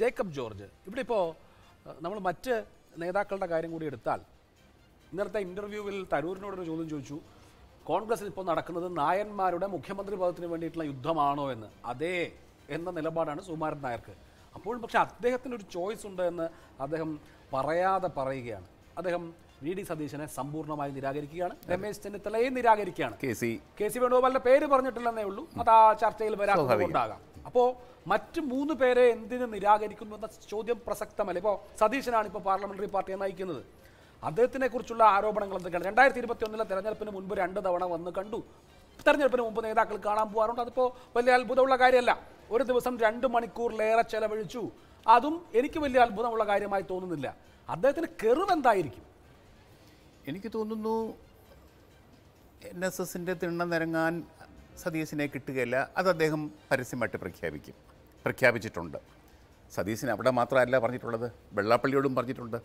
Jacob George ഇവിടെ ഇപ്പോൾ നമ്മൾ മറ്റ് നേതാക്കളുടെ കാര്യം കൂടി എടുത്താൽ ഇന്നത്തെ ഇൻ്റർവ്യൂവിൽ തരൂരിനോടൊരു ചോദ്യം ചോദിച്ചു കോൺഗ്രസ്സിൽ ഇപ്പോൾ നടക്കുന്നത് നായന്മാരുടെ മുഖ്യമന്ത്രി പദത്തിന് വേണ്ടിയിട്ടുള്ള യുദ്ധമാണോ എന്ന് അതേ എന്ന നിലപാടാണ് സുമാരൻ നായർക്ക് അപ്പോഴും പക്ഷേ അദ്ദേഹത്തിന് ഒരു ചോയ്സ് ഉണ്ട് എന്ന് അദ്ദേഹം പറയാതെ പറയുകയാണ് അദ്ദേഹം വി ഡി സതീശനെ സമ്പൂർണ്ണമായി നിരാകരിക്കുകയാണ് രമേശ് ചെന്നിത്തലയെ നിരാകരിക്കുകയാണ് കെ സി കെ സി വേണുഗോപാലിന്റെ പേര് പറഞ്ഞിട്ടില്ലെന്നേ ഉള്ളൂ അത് ആ ചർച്ചയിൽ ഉണ്ടാകാം അപ്പോൾ മറ്റ് മൂന്ന് പേരെ എന്തിനു നിരാകരിക്കുന്നു എന്ന ചോദ്യം പ്രസക്തമല്ല ഇപ്പോൾ സതീശനാണ് ഇപ്പോൾ പാർലമെന്ററി പാർട്ടിയെ നയിക്കുന്നത് അദ്ദേഹത്തിനെ കുറിച്ചുള്ള ആരോപണങ്ങൾ എന്തൊക്കെയാണ് രണ്ടായിരത്തി ഇരുപത്തി ഒന്നിലെ തെരഞ്ഞെടുപ്പിന് മുൻപ് രണ്ട് തവണ വന്ന് കണ്ടു തെരഞ്ഞെടുപ്പിന് മുമ്പ് നേതാക്കൾ കാണാൻ പോകാറുണ്ട് അതിപ്പോൾ വലിയ അത്ഭുതമുള്ള കാര്യമല്ല ഒരു ദിവസം രണ്ട് മണിക്കൂറിലേറെ ചെലവഴിച്ചു അതും എനിക്ക് വലിയ അത്ഭുതമുള്ള കാര്യമായി തോന്നുന്നില്ല അദ്ദേഹത്തിന് കെറിവ് എന്തായിരിക്കും എനിക്ക് തോന്നുന്നു എൻ എസ് എസിൻ്റെ തിണ്ണ നിരങ്ങാൻ സതീശിനെ കിട്ടുകയില്ല അത് അദ്ദേഹം പരസ്യമായിട്ട് പ്രഖ്യാപിക്കും പ്രഖ്യാപിച്ചിട്ടുണ്ട് സതീശിന് അവിടെ മാത്രമല്ല പറഞ്ഞിട്ടുള്ളത് വെള്ളാപ്പള്ളിയോടും പറഞ്ഞിട്ടുണ്ട്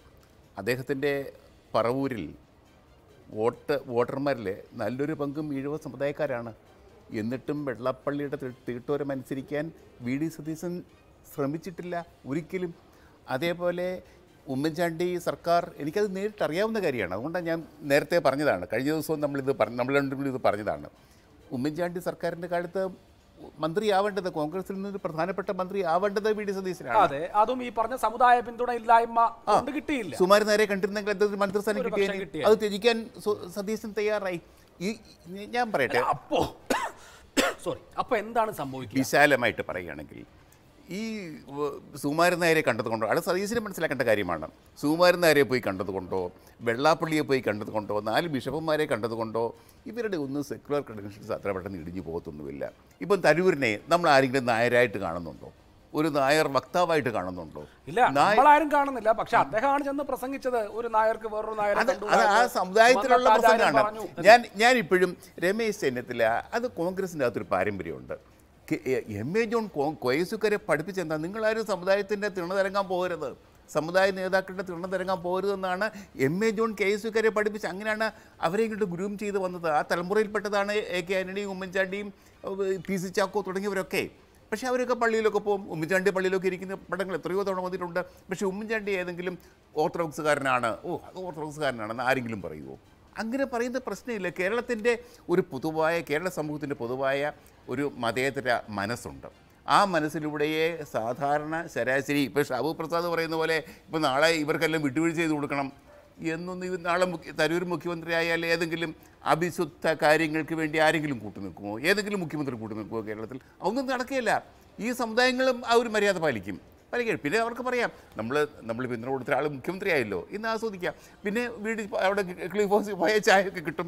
അദ്ദേഹത്തിൻ്റെ പറവൂരിൽ വോട്ട് വോട്ടർമാരിൽ നല്ലൊരു പങ്കും ഈഴവ സമുദായക്കാരാണ് എന്നിട്ടും വെള്ളാപ്പള്ളിയുടെ തീട്ടോരം അനുസരിക്കാൻ വി ഡി സതീശൻ ശ്രമിച്ചിട്ടില്ല ഒരിക്കലും അതേപോലെ ഉമ്മൻചാണ്ടി സർക്കാർ എനിക്കത് നേരിട്ടറിയാവുന്ന കാര്യമാണ് അതുകൊണ്ടാണ് ഞാൻ നേരത്തെ പറഞ്ഞതാണ് കഴിഞ്ഞ ദിവസവും നമ്മളിത് പറഞ്ഞ് നമ്മൾ രണ്ടും ഇത് പറഞ്ഞതാണ് ഉമ്മൻചാണ്ടി സർക്കാരിൻ്റെ കാലത്ത് മന്ത്രിയാവേണ്ടത് കോൺഗ്രസിൽ നിന്ന് പ്രധാനപ്പെട്ട മന്ത്രി ആവേണ്ടത് വി ഡി സതീശനാണ് അതെ അതും ഈ പറഞ്ഞ സമുദായ പിന്തുണ ഇല്ലായ്മ കിട്ടിയില്ല സുമാര് നേരെ കണ്ടിരുന്നെങ്കിൽ എന്തൊരു മന്ത്രിസ്ഥാനം കിട്ടിയ അത് ത്യജിക്കാൻ സതീശൻ തയ്യാറായി ഈ ഞാൻ പറയട്ടെ അപ്പോ സോറി അപ്പോൾ എന്താണ് സംഭവിക്കുക വിശാലമായിട്ട് പറയുകയാണെങ്കിൽ ഈ സുകുമാരൻ നായരെ കണ്ടതുകൊണ്ടോ അവിടെ സതീശനെ മനസ്സിലാക്കേണ്ട കാര്യമാണ് സുകുമാരൻ നായരെ പോയി കണ്ടതുകൊണ്ടോ വെള്ളാപ്പള്ളിയെ പോയി കണ്ടതുകൊണ്ടോ നാല് ബിഷപ്പന്മാരെ കണ്ടതുകൊണ്ടോ ഇവരുടെ ഒന്നും സെക്യുലർ ക്രെഡൻഷ്യൽസ് അത്ര പെട്ടെന്ന് ഇടിഞ്ഞു പോകത്തൊന്നുമില്ല ഇപ്പം തരൂരിനെ നമ്മൾ ആരെങ്കിലും നായരായിട്ട് കാണുന്നുണ്ടോ ഒരു നായർ വക്താവായിട്ട് കാണുന്നുണ്ടോ ഇല്ല ആരും കാണുന്നില്ല പക്ഷെ അദ്ദേഹമാണ് ചെന്ന് പ്രസംഗിച്ചത് ഒരു നായർക്ക് വേറൊരു നായർ ആ സമുദായത്തിലുള്ള പ്രസംഗമാണ് ഞാൻ ഞാൻ ഇപ്പോഴും രമേശ് ചെന്നിത്തല അത് കോൺഗ്രസിൻ്റെ അകത്തൊരു പാരമ്പര്യമുണ്ട് എം എ ജോൺ കൊയസുക്കരെ പഠിപ്പിച്ചെന്താ നിങ്ങളാരും സമുദായത്തിൻ്റെ തിണതിറങ്ങാൻ പോകരുത് സമുദായ നേതാക്കളുടെ തിണതിറങ്ങാൻ പോകരുതെന്നാണ് എം എ ജോൺ കെ യുക്കാരെ പഠിപ്പിച്ച് അങ്ങനെയാണ് അവരെ ഇങ്ങോട്ട് ഗ്രൂം ചെയ്ത് വന്നത് ആ തലമുറയിൽപ്പെട്ടതാണ് എ കെ ആൻ്റണിയും ഉമ്മൻചാണ്ടിയും പി സി ചാക്കോ തുടങ്ങിയവരൊക്കെ പക്ഷേ അവരൊക്കെ പള്ളിയിലൊക്കെ പോകും ഉമ്മൻചാണ്ടി പള്ളിയിലൊക്കെ ഇരിക്കുന്ന പടങ്ങൾ എത്രയോ തവണ വന്നിട്ടുണ്ട് പക്ഷേ ഉമ്മൻചാണ്ടി ഏതെങ്കിലും ഓർത്തഡോക്സുകാരനാണ് ഓ അത് ഓർത്തഡോക്സുകാരനാണെന്ന് ആരെങ്കിലും പറയുമോ അങ്ങനെ പറയുന്ന പ്രശ്നമില്ല കേരളത്തിൻ്റെ ഒരു പൊതുവായ കേരള സമൂഹത്തിൻ്റെ പൊതുവായ ഒരു മതേതര മനസ്സുണ്ട് ആ മനസ്സിലൂടെയെ സാധാരണ ശരാശരി ഇപ്പോൾ ഷാബു പ്രസാദ് പറയുന്ന പോലെ ഇപ്പോൾ നാളെ ഇവർക്കെല്ലാം വിട്ടുവീഴ്ച ചെയ്ത് കൊടുക്കണം എന്നൊന്നും ഇവർ നാളെ മുഖ്യ തരൂർ ആയാൽ ഏതെങ്കിലും അഭിശുദ്ധ കാര്യങ്ങൾക്ക് വേണ്ടി ആരെങ്കിലും കൂട്ടു നിൽക്കുമോ ഏതെങ്കിലും മുഖ്യമന്ത്രി കൂട്ടുനിൽക്കുമോ കേരളത്തിൽ അതൊന്നും നടക്കുകയില്ല ഈ സമുദായങ്ങളും ആ ഒരു മര്യാദ പാലിക്കും അല്ലെങ്കിൽ പിന്നെ അവർക്ക് പറയാം നമ്മൾ നമ്മൾ പിന്തുണ കൊടുത്ത മുഖ്യമന്ത്രി മുഖ്യമന്ത്രിയായല്ലോ ഇന്ന് ആസ്വദിക്കാം പിന്നെ വീട് അവിടെ ക്ലിഫ് ഹൗസിൽ പോയ ചായയൊക്കെ കിട്ടും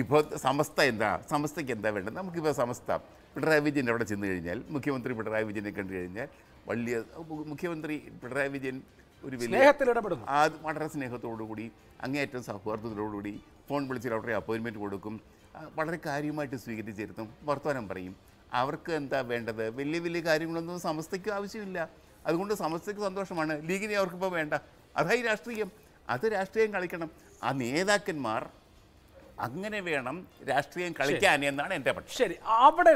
ഇപ്പോൾ സമസ്ത എന്താ സമസ്തയ്ക്ക് എന്താ വേണ്ടത് നമുക്കിപ്പോൾ സമസ്ത പിണറായി വിജയൻ അവിടെ ചെന്ന് കഴിഞ്ഞാൽ മുഖ്യമന്ത്രി പിണറായി വിജയനെ കണ്ടു കഴിഞ്ഞാൽ വലിയ മുഖ്യമന്ത്രി പിണറായി വിജയൻ ഒരു സ്നേഹത്തിൽ ഇടപെടും അത് വളരെ സ്നേഹത്തോടുകൂടി അങ്ങേയറ്റം സൗഹാർദ്ദത്തോടുകൂടി ഫോൺ വിളിച്ച് ഡോക്ടറെ അപ്പോയിൻമെൻറ്റ് കൊടുക്കും വളരെ കാര്യമായിട്ട് സ്വീകരിച്ചിരുത്തും വർത്തമാനം പറയും അവർക്ക് എന്താ വേണ്ടത് വലിയ വലിയ കാര്യങ്ങളൊന്നും സമസ്തയ്ക്ക് ആവശ്യമില്ല അതുകൊണ്ട് സമസ്തയ്ക്ക് സന്തോഷമാണ് ലീഗിനെ അവർക്കിപ്പോൾ വേണ്ട അതായി രാഷ്ട്രീയം അത് രാഷ്ട്രീയം കളിക്കണം ആ നേതാക്കന്മാർ അങ്ങനെ വേണം രാഷ്ട്രീയം കളിക്കാൻ എന്നാണ് എൻ്റെ പക്ഷം ശരി അവിടെ